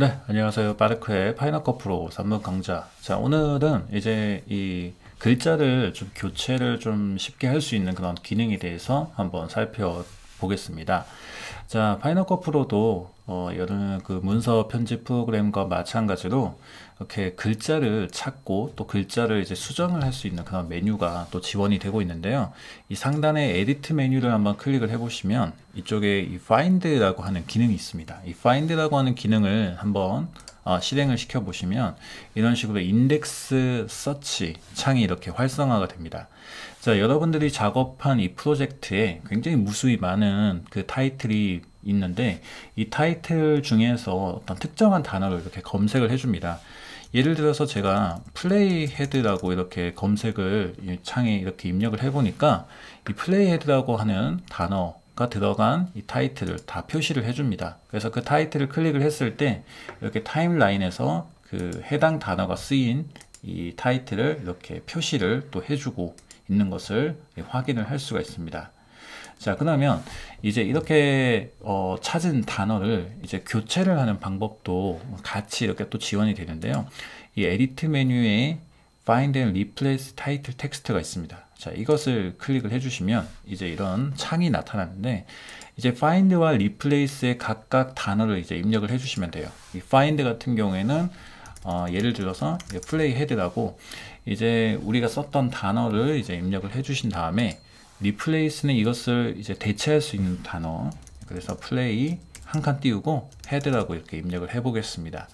네, 안녕하세요. 빠르크의 파이널컷 프로 3분 강좌. 자, 오늘은 이제 이 글자를 좀 교체를 좀 쉽게 할 수 있는 그런 기능에 대해서 한번 살펴보겠습니다. 자, 파이널컷 프로도 어, 이런 그 문서 편집 프로그램과 마찬가지로 이렇게 글자를 찾고 또 글자를 이제 수정을 할 수 있는 그런 메뉴가 또 지원이 되고 있는데요. 이 상단의 에디트 메뉴를 한번 클릭을 해보시면 이쪽에 이 find라고 하는 기능이 있습니다. 이 find라고 하는 기능을 한번 어, 실행을 시켜 보시면 이런 식으로 인덱스 서치 창이 이렇게 활성화가 됩니다. 자, 여러분들이 작업한 이 프로젝트에 굉장히 무수히 많은 그 타이틀이 있는데 이 타이틀 중에서 어떤 특정한 단어를 이렇게 검색을 해줍니다. 예를 들어서 제가 플레이헤드라고 이렇게 검색을 창에 이렇게 입력을 해보니까 이 플레이헤드라고 하는 단어 가 들어간 이 타이틀을 다 표시를 해줍니다. 그래서 그 타이틀을 클릭을 했을 때 이렇게 타임라인에서 그 해당 단어가 쓰인 이 타이틀을 이렇게 표시를 또 해주고 있는 것을 확인을 할 수가 있습니다. 자 그러면 이제 이렇게 어, 찾은 단어를 이제 교체를 하는 방법도 같이 이렇게 또 지원이 되는데요. 이 에디트 메뉴에 find and replace 타이틀 텍스트가 있습니다. 자, 이것을 클릭을 해주시면 이제 이런 창이 나타나는데 이제 find와 replace의 각각 단어를 이제 입력을 해주시면 돼요. 이 find 같은 경우에는 어, 예를 들어서 플레이 헤드라고 이제 우리가 썼던 단어를 이제 입력을 해주신 다음에 replace는 이것을 이제 대체할 수 있는 단어 그래서 플레이 한 칸 띄우고 헤드라고 이렇게 입력을 해보겠습니다.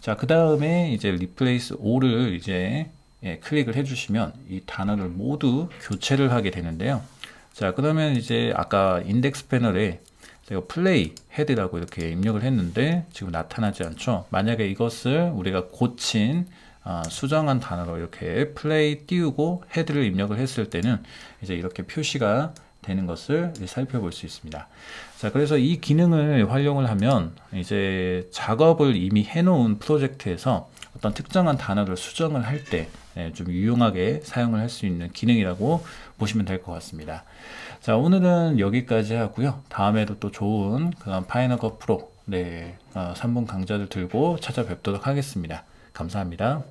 자, 그 다음에 이제 replace all을 이제 예, 클릭을 해주시면 이 단어를 모두 교체를 하게 되는데요. 자 그러면 이제 아까 인덱스 패널에 제가 플레이 헤드라고 이렇게 입력을 했는데 지금 나타나지 않죠. 만약에 이것을 우리가 고친 아, 수정한 단어로 이렇게 플레이 띄우고 헤드를 입력을 했을 때는 이제 이렇게 표시가 되는 것을 살펴볼 수 있습니다. 자, 그래서 이 기능을 활용을 하면 이제 작업을 이미 해놓은 프로젝트에서 어떤 특정한 단어를 수정을 할 때좀 예, 유용하게 사용을 할 수 있는 기능이라고 보시면 될 것 같습니다. 자 오늘은 여기까지 하고요. 다음에도 또 좋은 그런 파이너거 프로 네 어, 3분 강좌를 들고 찾아뵙도록 하겠습니다. 감사합니다.